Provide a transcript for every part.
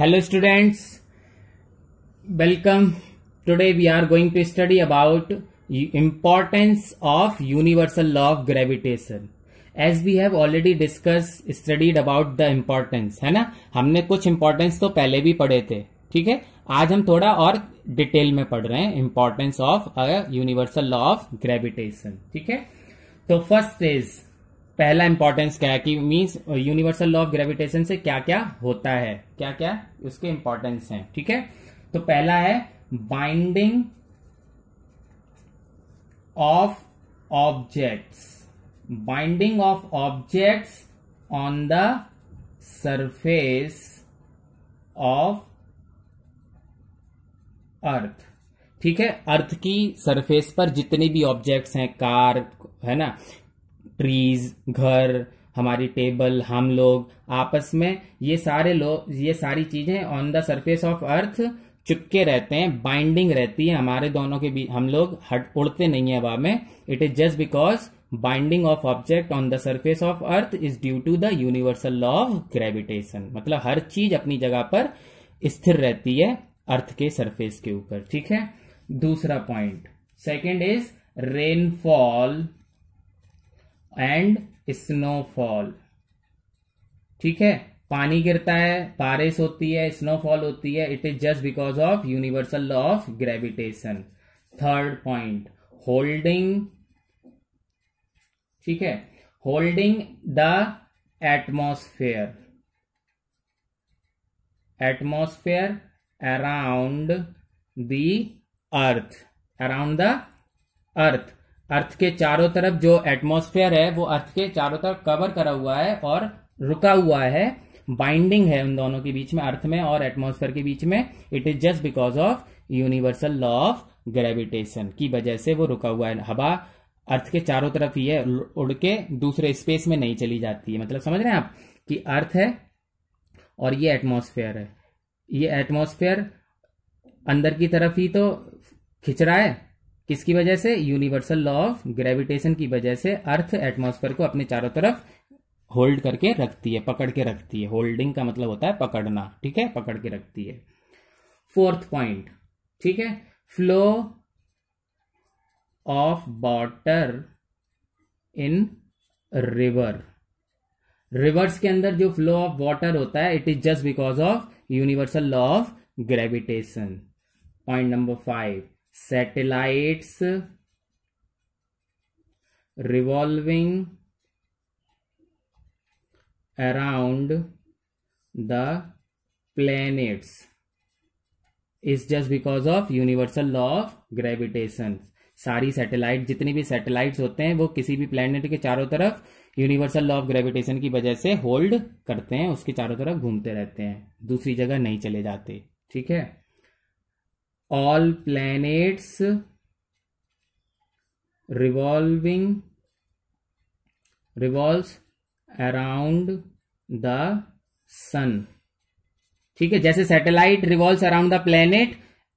Hello students welcome today we are going to study about importance of universal law of gravitation as we have already discuss studied about the importance है ना हमने कुछ importance तो पहले भी पढ़े थे ठीक है आज हम थोड़ा और डिटेल में पढ़ रहे हैं importance of universal law of gravitation ठीक है तो फर्स्ट इज पहला इंपॉर्टेंस क्या है कि means universal law of gravitation से क्या क्या होता है क्या क्या उसके इंपॉर्टेंस हैं ठीक है तो पहला है binding of objects binding of objects on the surface of earth ठीक है अर्थ की सरफेस पर जितने भी ऑब्जेक्ट्स हैं कार है ना ट्रीज घर हमारी टेबल हम लोग आपस में ये सारे लोग ये सारी चीजें on the surface of earth चिपके रहते हैं बाइंडिंग रहती है हमारे दोनों के बीच हम लोग हट उड़ते नहीं है हवा में it is just because binding of object on the surface of earth is due to the universal law of gravitation मतलब हर चीज अपनी जगह पर स्थिर रहती है अर्थ के सरफेस के ऊपर ठीक है दूसरा point second is rainfall and snowfall ठीक है पानी गिरता है बारिश होती है स्नोफॉल होती है it is just because of universal law of gravitation third point holding ठीक है holding the atmosphere atmosphere around the earth around the earth earth के चारों तरफ जो एटमोस्फेयर है वो अर्थ के चारों तरफ कवर करा हुआ है और रुका हुआ है बाइंडिंग है उन दोनों के बीच में अर्थ में और एटमोस्फेयर के बीच में it is just because of universal law of gravitation की वजह से वो रुका हुआ है हवा अर्थ के चारों तरफ ही है उड़ के दूसरे स्पेस में नहीं चली जाती है मतलब समझ रहे हैं आप कि अर्थ है और ये एटमोस्फेयर है ये एटमोस्फेयर अंदर की तरफ ही तो खिंच रहा है किसकी वजह से यूनिवर्सल लॉ ऑफ ग्रेविटेशन की वजह से अर्थ एटमोस्फेयर को अपने चारों तरफ होल्ड करके रखती है पकड़ के रखती है होल्डिंग का मतलब होता है पकड़ना ठीक है पकड़ के रखती है फोर्थ पॉइंट ठीक है flow of water in river rivers के अंदर जो फ्लो ऑफ वाटर होता है it is just because of universal law of gravitation point number five satellites revolving around the planets is just because of universal law of gravitation सारी satellite जितनी भी satellites होते हैं वो किसी भी प्लेनेट के चारों तरफ यूनिवर्सल लॉ ऑफ ग्रेविटेशन की वजह से होल्ड करते हैं उसके चारों तरफ घूमते रहते हैं दूसरी जगह नहीं चले जाते ठीक है all planets revolving revolves around the sun ठीक है जैसे satellite revolve around the planet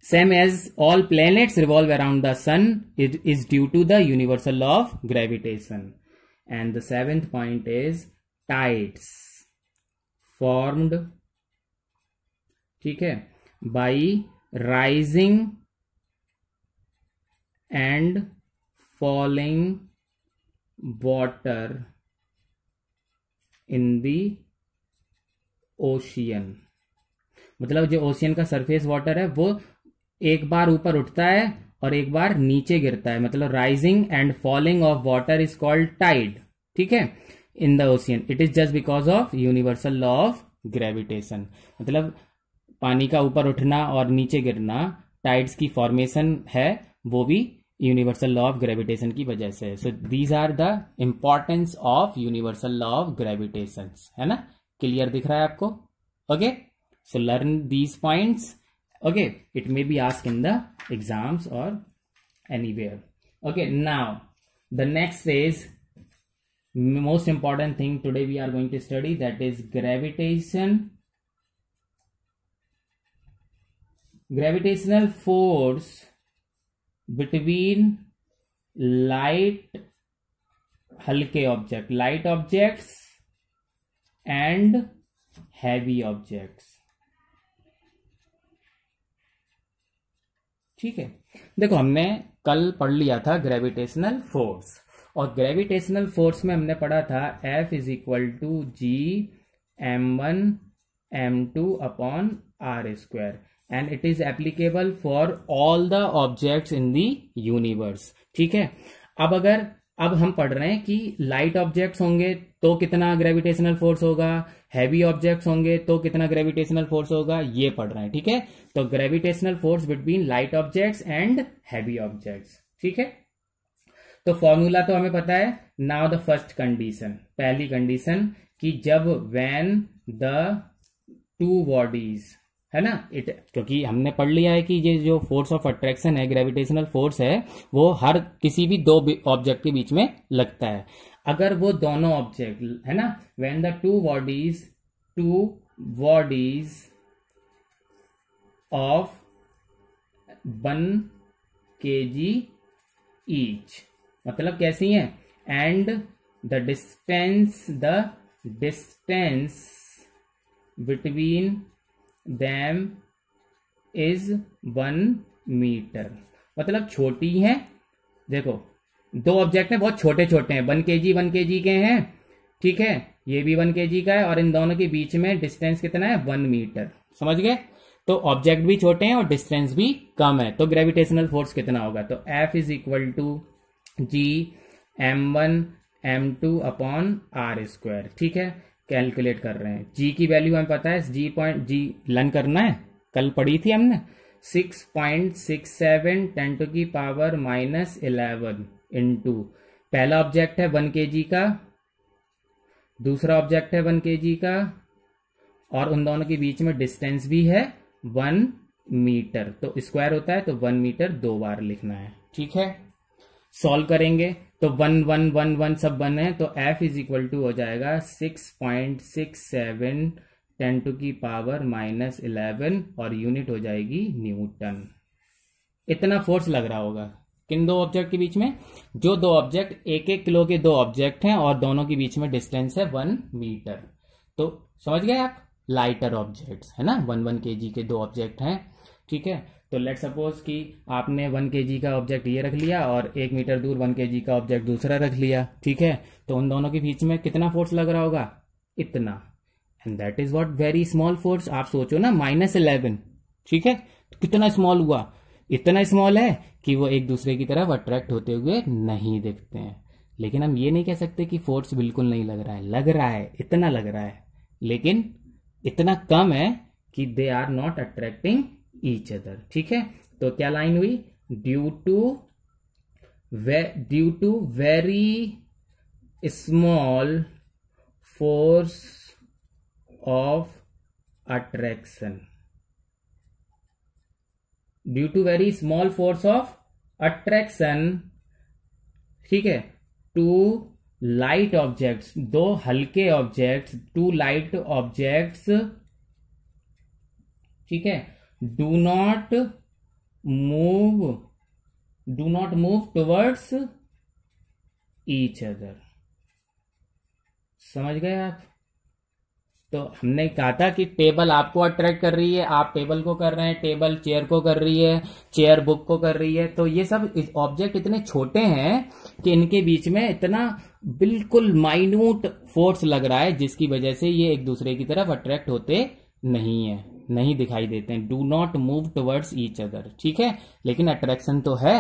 same as all planets revolve around the sun it is due to the universal law of gravitation and the seventh point is tides formed ठीक है by rising and falling water in the ocean मतलब जो ocean का surface water है वो एक बार ऊपर उठता है और एक बार नीचे गिरता है मतलब rising and falling of water is called tide ठीक है in the ocean it is just because of universal law of gravitation मतलब पानी का ऊपर उठना और नीचे गिरना टाइड्स की फॉर्मेशन है वो भी यूनिवर्सल लॉ ऑफ ग्रेविटेशन की वजह से so these are the importance of universal law of gravitation है ना क्लियर दिख रहा है आपको okay so learn these point okay it may be ask in the exams और anywhere okay now the next is most important thing today we are going to study that is gravitation gravitational force between light हल्के object light objects and heavy objects ठीक है देखो हमने कल पढ़ लिया था ग्रेविटेशनल फोर्स और ग्रेविटेशनल फोर्स में हमने पढ़ा था F is equal to G M one M two upon R square and it is applicable for all the objects in the universe ठीक है अब अगर अब हम पढ़ रहे हैं कि लाइट ऑब्जेक्ट्स होंगे तो कितना ग्रेविटेशनल फोर्स होगा हैवी ऑब्जेक्ट्स होंगे तो कितना ग्रेविटेशनल फोर्स होगा ये पढ़ रहे हैं ठीक है तो gravitational force between light objects and heavy objects ठीक है तो फॉर्मूला तो हमें पता है नाउ द फर्स्ट कंडीशन पहली कंडीशन कि जब वैन द टू बॉडीज है ना इट क्योंकि हमने पढ़ लिया है कि ये जो फोर्स ऑफ अट्रैक्शन है ग्रेविटेशनल फोर्स है वो हर किसी भी दो ऑब्जेक्ट के बीच में लगता है अगर वो दोनों ऑब्जेक्ट है ना when the two bodies two bodies of one K G each मतलब कैसी है and the distance the distance between them is one metre मतलब छोटी है देखो दो ऑब्जेक्ट हैं बहुत छोटे छोटे हैं वन के जी वन के जी के हैं ठीक है ये भी वन के जी का है और इन दोनों के बीच में डिस्टेंस कितना है वन मीटर समझ गए तो ऑब्जेक्ट भी छोटे हैं और डिस्टेंस भी कम है तो ग्रेविटेशनल फोर्स कितना होगा तो F is equal to G M one M two upon R square ठीक है कैलकुलेट कर रहे हैं जी की वैल्यू हमें पता है जी पॉइंट जी लर्न करना है कल पढ़ी थी हमने six point six seven ten to की पावर माइनस इलेवन इंटू पहला ऑब्जेक्ट है वन के का दूसरा ऑब्जेक्ट है वन के का और उन दोनों के बीच में डिस्टेंस भी है वन मीटर तो स्क्वायर होता है तो वन मीटर दो बार लिखना है ठीक है सॉल्व करेंगे तो वन वन वन वन सब वन है तो एफ इज इक्वल टू हो जाएगा six point six seven ten to की पावर माइनस इलेवन और यूनिट हो जाएगी न्यूटन इतना फोर्स लग रहा होगा किन दो ऑब्जेक्ट के बीच में जो दो ऑब्जेक्ट एक एक किलो के दो ऑब्जेक्ट हैं और दोनों के बीच में डिस्टेंस है वन मीटर तो समझ गए आप लाइटर ऑब्जेक्ट्स है ना वन वन के जी के दो ऑब्जेक्ट हैं ठीक है तो लेट सपोज कि आपने वन के का ऑब्जेक्ट ये रख लिया और एक मीटर दूर वन के का ऑब्जेक्ट दूसरा रख लिया ठीक है तो उन दोनों के बीच में कितना फोर्स लग रहा होगा इतना and that is what very small force आप सोचो ना माइनस इलेवन ठीक है तो कितना स्मॉल हुआ इतना स्मॉल है कि वो एक दूसरे की तरफ अट्रैक्ट होते हुए नहीं देखते हैं लेकिन हम ये नहीं कह सकते कि फोर्स बिल्कुल नहीं लग रहा है लग रहा है इतना लग रहा है लेकिन इतना कम है कि they are not attracting each other ठीक है तो क्या लाइन हुई due to due to very small force of attraction due to very small force of attraction ठीक है टू लाइट ऑब्जेक्ट्स दो हल्के ऑब्जेक्ट्स टू लाइट ऑब्जेक्ट्स ठीक है do not move do not move towards each other समझ गए आप तो हमने कहा था कि टेबल आपको अट्रैक्ट कर रही है आप टेबल को कर रहे हैं टेबल चेयर को कर रही है चेयर बुक को कर रही है तो ये सब ऑब्जेक्ट इतने छोटे हैं कि इनके बीच में इतना बिल्कुल माइन्यूट फोर्स लग रहा है जिसकी वजह से ये एक दूसरे की तरफ अट्रैक्ट होते नहीं है नहीं दिखाई देते हैं do not move towards each other ठीक है लेकिन अट्रैक्शन तो है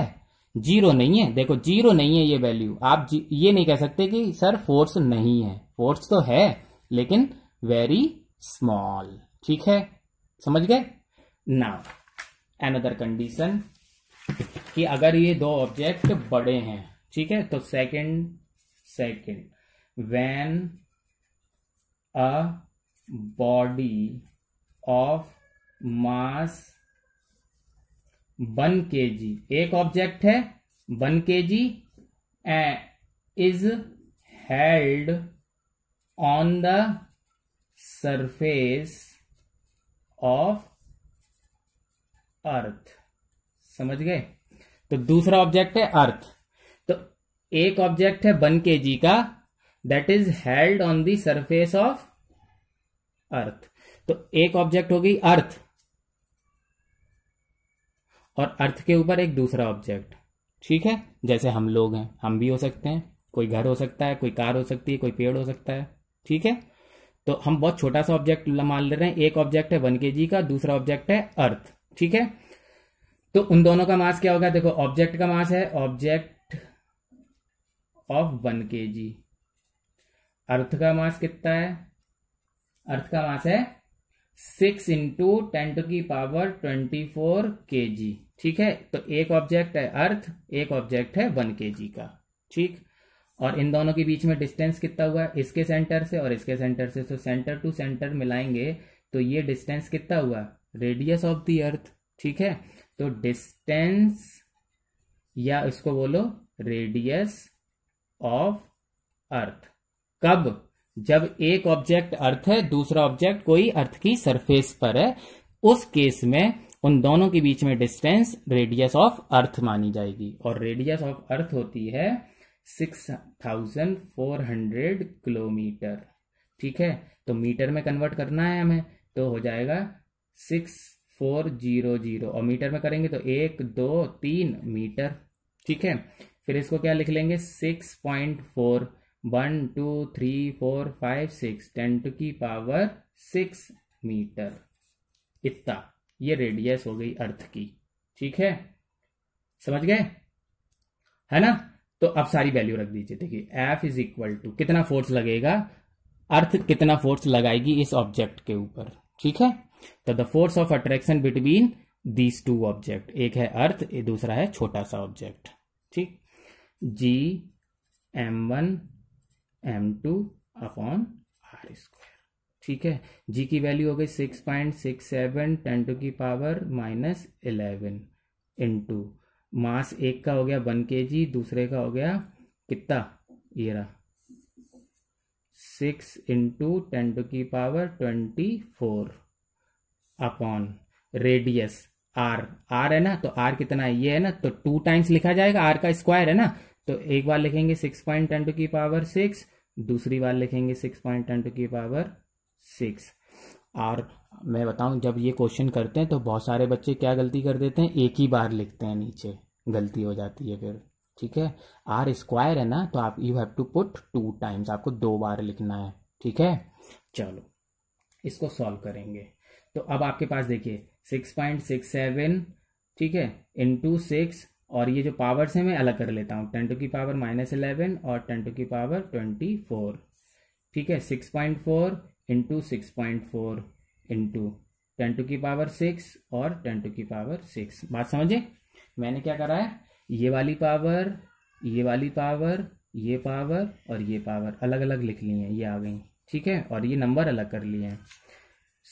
जीरो नहीं है देखो जीरो नहीं है ये वैल्यू आप ये नहीं कह सकते कि सर फोर्स नहीं है फोर्स तो है लेकिन वेरी स्मॉल ठीक है समझ गए एन अदर कंडीशन कि अगर ये दो ऑब्जेक्ट बड़े हैं ठीक है तो second second when a body of mass one K G एक ऑब्जेक्ट है one K G is held on the surface of earth समझ गए तो दूसरा ऑब्जेक्ट है अर्थ तो एक ऑब्जेक्ट है वन के जी का that is held on the surface of earth तो एक ऑब्जेक्ट होगी अर्थ और अर्थ के ऊपर एक दूसरा ऑब्जेक्ट ठीक है जैसे हम लोग हैं हम भी हो सकते हैं कोई घर हो सकता है कोई कार हो सकती है कोई पेड़ हो सकता है ठीक है तो हम बहुत छोटा सा ऑब्जेक्ट मान ले रहे हैं एक ऑब्जेक्ट है वन के का दूसरा ऑब्जेक्ट है अर्थ ठीक है तो उन दोनों का मास क्या होगा देखो ऑब्जेक्ट का मास है ऑब्जेक्ट ऑफ वन के अर्थ का मास कितना है अर्थ का मास है सिक्स इंटू टेन टू की power twenty four K G ठीक है तो एक ऑब्जेक्ट है अर्थ एक ऑब्जेक्ट है वन के जी का ठीक और इन दोनों के बीच में डिस्टेंस कितना हुआ इसके सेंटर से और इसके सेंटर से तो सेंटर टू सेंटर मिलाएंगे तो ये डिस्टेंस कितना हुआ रेडियस ऑफ दी अर्थ ठीक है तो डिस्टेंस या इसको बोलो रेडियस ऑफ अर्थ कब जब एक ऑब्जेक्ट अर्थ है दूसरा ऑब्जेक्ट कोई अर्थ की सरफेस पर है उस केस में उन दोनों के बीच में डिस्टेंस रेडियस ऑफ अर्थ मानी जाएगी और रेडियस ऑफ अर्थ होती है six thousand four hundred kilometre ठीक है तो मीटर में कन्वर्ट करना है हमें तो हो जाएगा सिक्स फोर जीरो जीरो और मीटर में करेंगे तो एक दो तीन मीटर ठीक है फिर इसको क्या लिख लेंगे six point four one two three four five six ten to की पावर सिक्स मीटर इतना ये रेडियस हो गई अर्थ की ठीक है समझ गए है ना तो अब सारी वैल्यू रख दीजिए देखिए एफ इज इक्वल टू कितना फोर्स लगेगा अर्थ कितना फोर्स लगाएगी इस ऑब्जेक्ट के ऊपर ठीक है तो the force of attraction between these two object एक है अर्थ दूसरा है छोटा सा ऑब्जेक्ट ठीक G M one M two upon R square ठीक है जी की वैल्यू हो गई six point six seven ten to की power minus eleven into mass एक का हो गया वन के जी दूसरे का हो गया कितना ये रहा सिक्स इंटू टेन टू की power twenty four upon radius R R है ना तो आर कितना है ये है ना तो टू टाइम्स लिखा जाएगा आर का स्क्वायर है ना तो एक बार लिखेंगे सिक्स पॉइंट टेन टू की पावर सिक्स दूसरी बार लिखेंगे सिक्स पॉइंट टेन टू की पावर सिक्स और मैं बताऊं जब ये क्वेश्चन करते हैं तो बहुत सारे बच्चे क्या गलती कर देते हैं एक ही बार लिखते हैं नीचे गलती हो जाती है फिर ठीक है आर स्क्वायर है ना तो आप you have to put two times आपको दो बार लिखना है ठीक है चलो इसको सॉल्व करेंगे तो अब आपके पास देखिए सिक्स पॉइंट सिक्स सेवन ठीक है इंटू सिक्स और ये जो पावर्स हैं मैं अलग कर लेता हूँ टेन टू की पावर माइनस इलेवन और टेन टू की पावर ट्वेंटी फोर ठीक है six point four into six point four into ten to की पावर सिक्स और टेन टू की पावर सिक्स बात समझे मैंने क्या करा है ये वाली पावर ये वाली पावर ये पावर और ये पावर अलग अलग लिख ली है ये आ गई ठीक है और ये नंबर अलग कर लिए हैं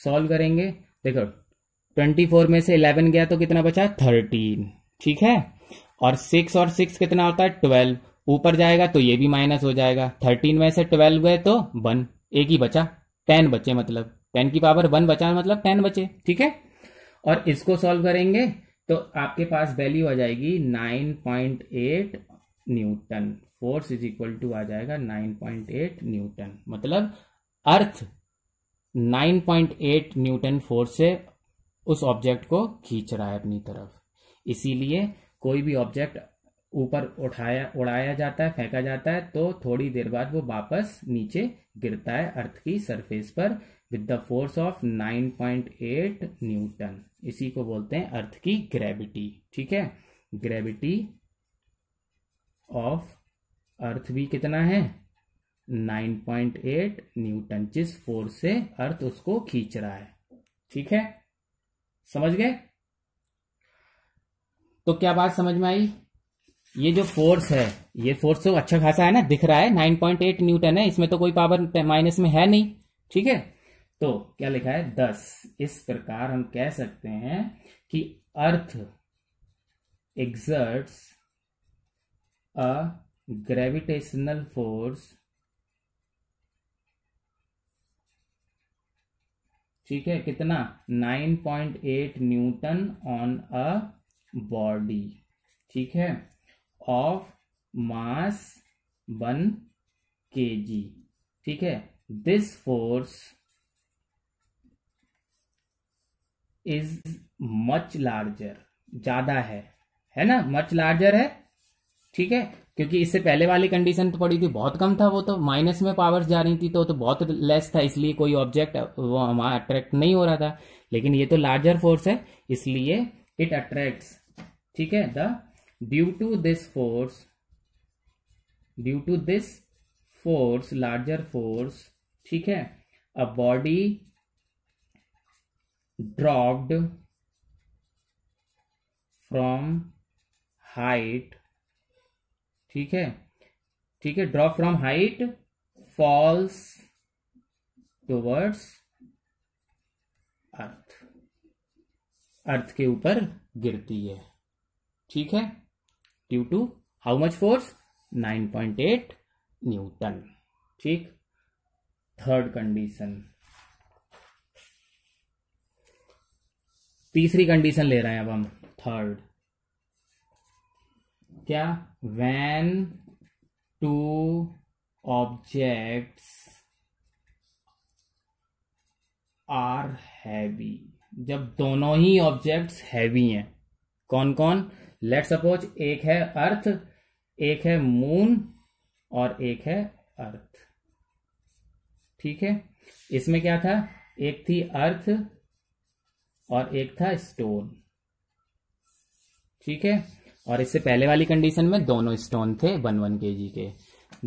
सॉल्व करेंगे देखो ट्वेंटी फोर में से इलेवन गया तो कितना बचा थर्टीन ठीक है और सिक्स और सिक्स कितना होता है ट्वेल्व ऊपर जाएगा तो ये भी माइनस हो जाएगा थर्टीन में से ट्वेल्व गए तो वन एक ही बचा टेन बचे मतलब टेन की पावर वन बचा मतलब टेन बचे ठीक है और इसको सॉल्व करेंगे तो आपके पास वैल्यू आ जाएगी nine point eight newton force is equal to आ जाएगा नाइन पॉइंट एट न्यूटन मतलब earth nine point eight newton force से उस ऑब्जेक्ट को खींच रहा है अपनी तरफ इसीलिए कोई भी ऑब्जेक्ट ऊपर उठाया उड़ाया जाता है फेंका जाता है तो थोड़ी देर बाद वो वापस नीचे गिरता है अर्थ की सरफेस पर with the force of 9.8 newton इसी को बोलते हैं अर्थ की ग्रेविटी ठीक है ग्रेविटी ऑफ अर्थ भी कितना है 9.8 न्यूटन जिस फोर्स से अर्थ उसको खींच रहा है ठीक है समझ गए तो क्या बात समझ में आई ये जो फोर्स है ये फोर्स तो अच्छा खासा है ना दिख रहा है नाइन पॉइंट एट न्यूटन है इसमें तो कोई पावर माइनस में है नहीं ठीक है तो क्या लिखा है दस इस प्रकार हम कह सकते हैं कि earth exert a gravitational force ठीक है कितना 9.8 न्यूटन ऑन अ बॉडी ठीक है of mass one K G ठीक है this force is much larger ज्यादा है है ना मच लार्जर है ठीक है क्योंकि इससे पहले वाली कंडीशन तो पड़ी थी बहुत कम था वो तो माइनस में पावर्स जा रही थी तो तो बहुत लेस था इसलिए कोई ऑब्जेक्ट वो वहां अट्रैक्ट नहीं हो रहा था लेकिन ये तो लार्जर फोर्स है इसलिए इट अट्रैक्ट्स ठीक है the due to this force due to this force larger force ठीक है a body dropped from height ठीक है ठीक है drop from height falls towards earth earth के ऊपर गिरती है ठीक है due to how much force 9.8 newton ठीक थर्ड कंडीशन तीसरी कंडीशन ले रहे हैं अब हम थर्ड क्या when two objects are heavy जब दोनों ही ऑब्जेक्ट्स हैवी हैं कौन कौन लेट सपोज एक है अर्थ एक है मून और एक है अर्थ ठीक है इसमें क्या था एक थी अर्थ और एक था स्टोन ठीक है और इससे पहले वाली कंडीशन में दोनों स्टोन थे वन वन के जी के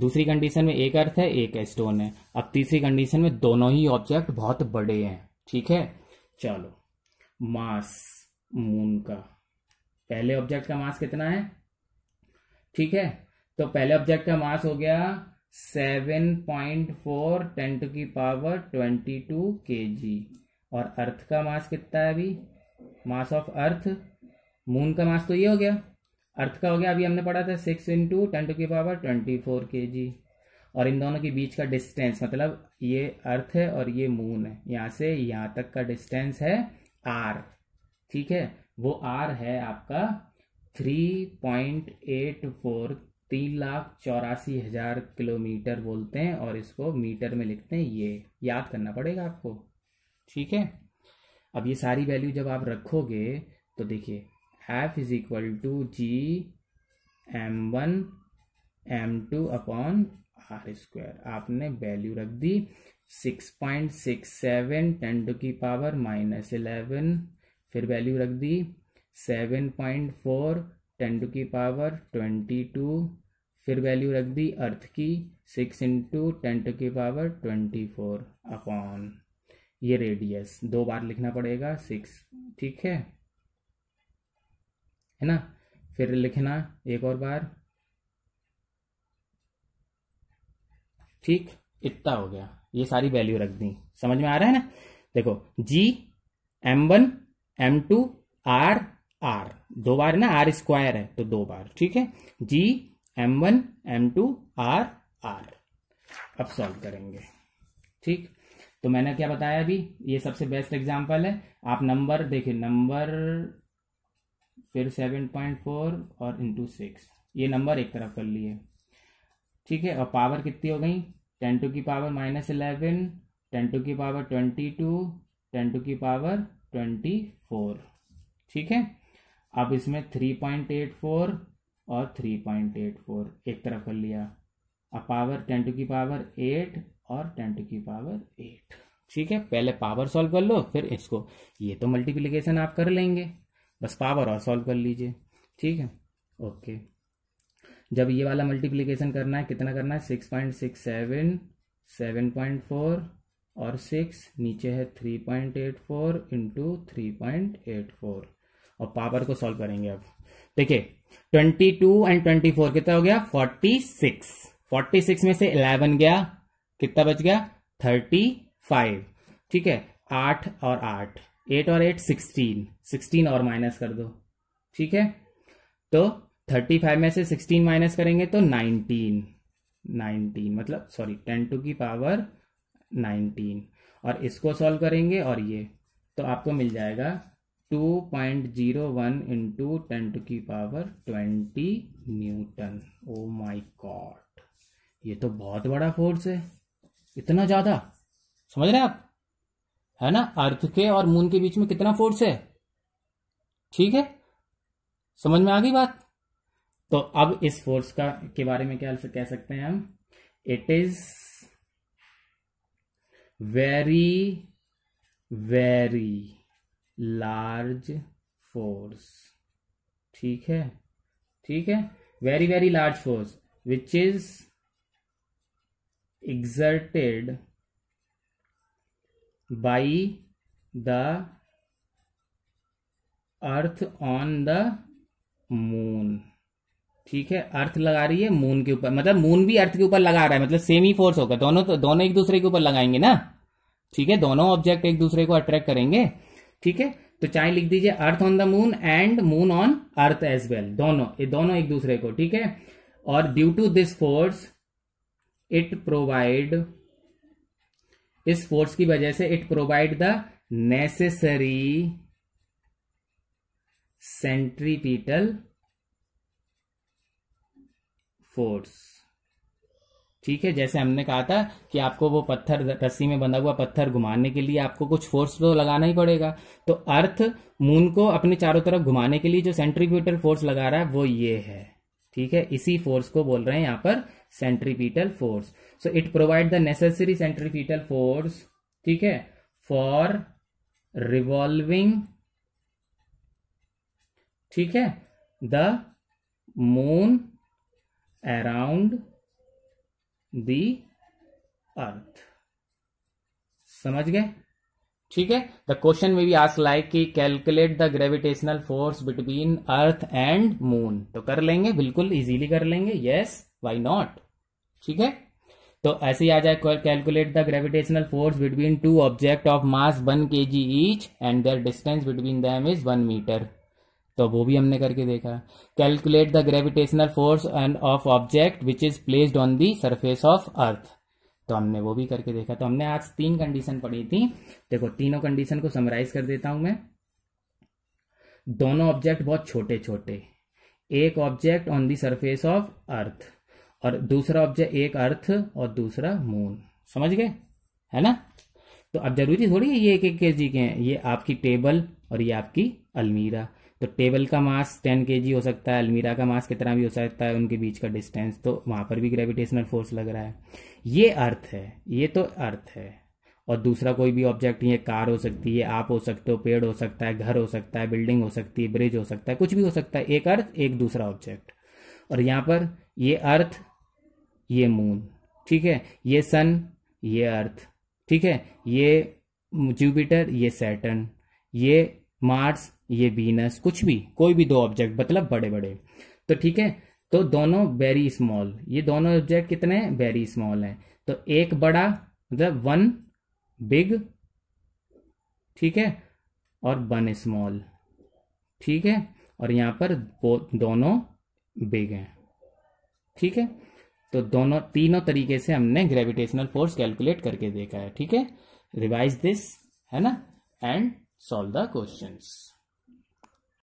दूसरी कंडीशन में एक अर्थ है एक स्टोन है अब तीसरी कंडीशन में दोनों ही ऑब्जेक्ट बहुत बड़े हैं ठीक है चलो मास मून का पहले ऑब्जेक्ट का मास कितना है ठीक है तो पहले ऑब्जेक्ट का मास हो गया seven point four ten to की power twenty two K G और अर्थ का मास कितना है अभी मास ऑफ अर्थ मून का मास तो ये हो गया अर्थ का हो गया अभी हमने पढ़ा था सिक्स इंटू टेन टू की power twenty four K G और इन दोनों के बीच का डिस्टेंस मतलब ये अर्थ है और ये मून है यहां से यहां तक का डिस्टेंस है आर ठीक है वो आर है आपका थ्री पॉइंट एट फोर तीन लाख चौरासी हज़ार किलोमीटर बोलते हैं और इसको मीटर में लिखते हैं ये याद करना पड़ेगा आपको ठीक है अब ये सारी वैल्यू जब आप रखोगे तो देखिए F is equal to G M one M two upon R square आपने वैल्यू रख दी six point six seven ten to की पावर माइनस इलेवन फिर वैल्यू रख दी seven point four ten to की पावर ट्वेंटी टू फिर value रख दी अर्थ की सिक्स इंटू टेन टू की पावर ट्वेंटी फोर अपॉन ये रेडियस दो बार लिखना पड़ेगा सिक्स ठीक है है ना फिर लिखना एक और बार ठीक इतना हो गया ये सारी वैल्यू रख दी समझ में आ रहा है ना देखो G M one M two R R दो बार ना आर स्क्वायर है तो दो बार ठीक है G M one M two R R अब सॉल्व करेंगे ठीक तो मैंने क्या बताया अभी ये सबसे बेस्ट एग्जांपल है आप नंबर देखिए नंबर फिर सेवन पॉइंट फोर और इंटू सिक्स ये नंबर एक तरफ कर लिए ठीक है और पावर कितनी हो गई टेन टू की power minus eleven ten to की power twenty two ten to की पावर ट्वेंटी फोर ठीक है अब इसमें थ्री पॉइंट एट फोर और थ्री पॉइंट एट फोर एक तरफ कर लिया अब पावर टेन टू की पावर एट और टेन टू की पावर एट ठीक है पहले पावर सॉल्व कर लो फिर इसको ये तो मल्टीप्लीकेशन आप कर लेंगे बस पावर और सॉल्व कर लीजिए ठीक है ओके जब ये वाला मल्टीप्लीकेशन करना है कितना करना है six point six seven seven point four और सिक्स नीचे है three point eight four into three point eight four और पावर को सॉल्व करेंगे अब देखिए twenty two and twenty four कितना हो गया फोर्टी सिक्स फोर्टी सिक्स में से इलेवन गया कितना बच गया थर्टी फाइव ठीक है आठ और आठ एट और एट सिक्सटीन सिक्सटीन और माइनस कर दो ठीक है तो थर्टी फाइव में से सिक्सटीन माइनस करेंगे तो नाइनटीन नाइनटीन मतलब सॉरी टेन टू की पावर नाइनटीन और इसको सॉल्व करेंगे और ये तो आपको मिल जाएगा two point zero one into ten to की power twenty newton oh my god ये तो बहुत बड़ा फोर्स है इतना ज़्यादा समझ रहे हैं आप है ना अर्थ के और मून के बीच में कितना फोर्स है ठीक है समझ में आ गई बात तो अब इस फोर्स का के बारे में क्या कह सकते हैं हम it is very very large force ठीक है ठीक है very very large force which is exerted by the earth on the moon ठीक है अर्थ लगा रही है मून के ऊपर मतलब मून भी अर्थ के ऊपर लगा रहा है मतलब सेम ही फोर्स होगा दोनों तो दोनों एक दूसरे के ऊपर लगाएंगे ना ठीक है दोनों ऑब्जेक्ट एक दूसरे को अट्रैक्ट करेंगे ठीक है तो चाहे लिख दीजिए earth on the moon and moon on earth as well दोनों ये दोनों एक दूसरे को ठीक है और due to this force it provide इस फोर्स की वजह से it provide the necessary centripetal force ठीक है जैसे हमने कहा था कि आपको वो पत्थर रस्सी में बंधा हुआ पत्थर घुमाने के लिए आपको कुछ फोर्स तो लगाना ही पड़ेगा तो अर्थ मून को अपने चारों तरफ घुमाने के लिए जो सेंट्रीपीटल फोर्स लगा रहा है वो ये है ठीक है इसी फोर्स को बोल रहे हैं यहां पर centripetal force so it provide the necessary centripetal force ठीक है फॉर रिवॉल्विंग ठीक है the moon around the earth समझ गए ठीक है द क्वेश्चन में भी आस लाइक कि calculate the gravitational force between earth and moon तो कर लेंगे बिल्कुल इजीली कर लेंगे यस वाई नॉट ठीक है तो ऐसे ही आ जाए calculate the gravitational force between two object of mass one K G each and their distance between them is one metre तो वो भी हमने करके देखा calculate the gravitational force and of object which is placed on the surface of earth तो हमने वो भी करके देखा तो हमने आज तीन कंडीशन पढ़ी थी देखो तीनों कंडीशन को समराइज कर देता हूं मैं दोनों ऑब्जेक्ट बहुत छोटे छोटे एक object on the surface of earth और दूसरा ऑब्जेक्ट एक अर्थ और दूसरा मून समझ गए है ना तो अब जरूरी थोड़ी है ये एक एक के जी के हैं ये आपकी टेबल और ये आपकी अलमीरा तो टेबल का मास टेन के हो सकता है अलमीरा का मास कितना भी हो सकता है उनके बीच का डिस्टेंस तो वहां पर भी ग्रेविटेशनल फोर्स लग रहा है ये अर्थ है ये तो अर्थ है और दूसरा कोई भी ऑब्जेक्ट ये कार हो सकती है आप हो सकते हो पेड़ हो सकता है घर हो सकता है बिल्डिंग हो सकती है ब्रिज हो सकता है कुछ भी हो सकता है एक अर्थ एक दूसरा ऑब्जेक्ट और यहाँ पर ये अर्थ ये मून ठीक है ये सन ये अर्थ ठीक है ये जुपिटर ये सैटन ये मार्स ये बीनस कुछ भी कोई भी दो ऑब्जेक्ट मतलब बड़े बड़े तो ठीक है तो दोनों वेरी स्मॉल ये दोनों ऑब्जेक्ट कितने हैं वेरी स्मॉल हैं तो एक बड़ा मतलब वन बिग ठीक है और वन स्मॉल ठीक है और यहां पर दोनों बिग हैं ठीक है तो दोनों तीनों तरीके से हमने ग्रेविटेशनल फोर्स कैलकुलेट करके देखा है ठीक है रिवाइज दिस है ना एंड solve the questions.